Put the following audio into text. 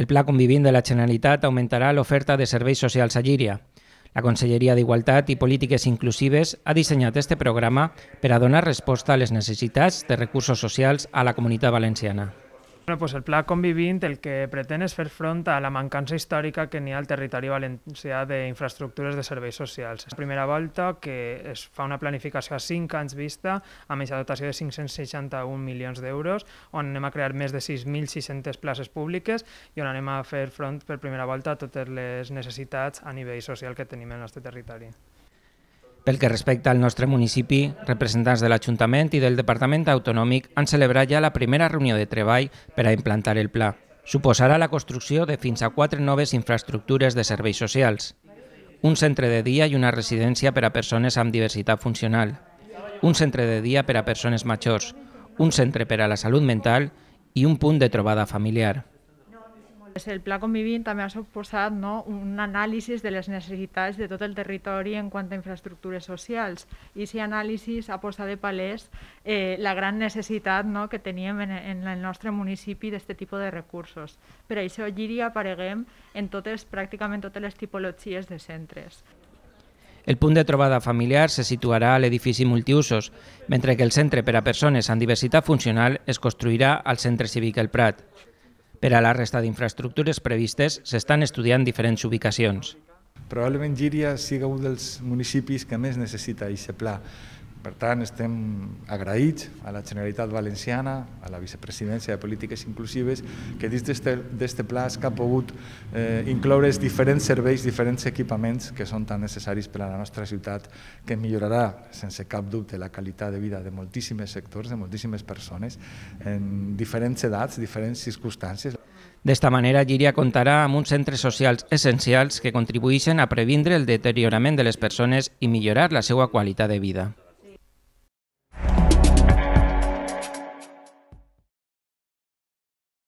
El Pla Convivint de la Generalitat augmentarà l'oferta de serveis socials a Llíria. La Conselleria d'Igualtat i Polítiques Inclusives ha dissenyat este programa per a donar resposta a les necessitats de recursos socials a la comunitat valenciana. Bueno, pues el Pla Convivint el que pretén és fer front a la mancança històrica que n'hi ha al territori valencià d'infraestructures de serveis socials. La primera volta que es fa una planificació a 5 anys vista amb aquesta dotació de 561 milions d'euros on anem a crear més de 6.600 places públiques i on anem a fer front per primera volta a totes les necessitats a nivell social que tenim en el nostre territori. Pel que respecta al nostre municipi, representants de l'Ajuntament i del Departament Autonòmic han celebrat ja la primera reunió de treball per a implantar el pla. Suposarà la construcció de fins a quatre noves infraestructures de serveis socials, un centre de dia i una residència per a persones amb diversitat funcional, un centre de dia per a persones majors, un centre per a la salut mental i un punt de trobada familiar. Pues el Pla Convivint també ha suposat no, un anàlisi de les necessitats de tot el territori en quant a infraestructures socials. I si anàlisi ha posat de palès eh, la gran necessitat no, que teníem en, en el nostre municipi d'aquest tipus de recursos. Per això Giri apareguem en totes, pràcticament totes les tipologies de centres. El punt de trobada familiar se situarà a l'edifici multiusos, mentre que el centre per a persones amb diversitat funcional es construirà al Centre Cívic El Prat. Per a la resta d'infraestructures previstes, s'estan estudiant diferents ubicacions. Probablement Gíria siga un dels municipis que més necessita aquest pla, per tant, estem agraïts a la Generalitat Valenciana, a la Vicepresidència de Polítiques Inclusives, que dins d'aquest pla que ha pogut eh, incloure diferents serveis, diferents equipaments que són tan necessaris per a la nostra ciutat, que millorarà, sense cap dubte, la qualitat de vida de moltíssimes sectors, de moltíssimes persones, en diferents edats, diferents circumstàncies. D'esta manera, Llíria comptarà amb uns centres socials essencials que contribueixen a previndre el deteriorament de les persones i millorar la seva qualitat de vida.